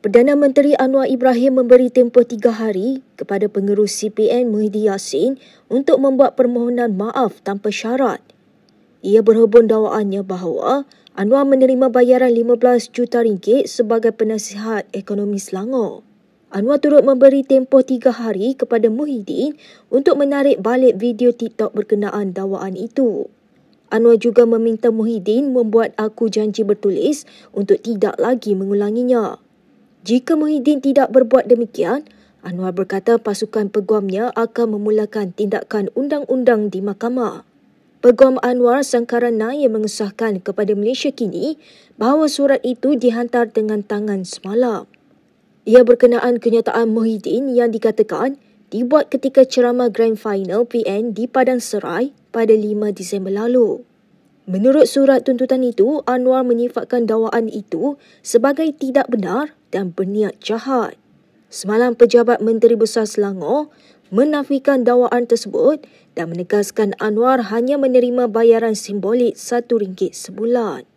Perdana Menteri Anwar Ibrahim memberi tempoh tiga hari kepada pengurus CPN Muhyiddin Yassin untuk membuat permohonan maaf tanpa syarat. Ia berhubung dawaannya bahawa Anwar menerima bayaran 15 juta ringgit sebagai penasihat ekonomi Selangor. Anwar turut memberi tempoh tiga hari kepada Muhyiddin untuk menarik balik video TikTok berkenaan dawaan itu. Anwar juga meminta Muhyiddin membuat aku janji bertulis untuk tidak lagi mengulanginya. Jika Muhyiddin tidak berbuat demikian, Anwar berkata pasukan peguamnya akan memulakan tindakan undang-undang di mahkamah. Peguam Anwar Sangkaran Naya mengesahkan kepada Malaysia kini bahawa surat itu dihantar dengan tangan semalam. Ia berkenaan kenyataan Muhyiddin yang dikatakan dibuat ketika ceramah Grand Final PN di Padang Serai pada 5 Disember lalu. Menurut surat tuntutan itu, Anwar menyifatkan dakwaan itu sebagai tidak benar dan berniat jahat. Semalam pejabat Menteri Besar Selangor menafikan dakwaan tersebut dan menegaskan Anwar hanya menerima bayaran simbolik RM1 sebulan.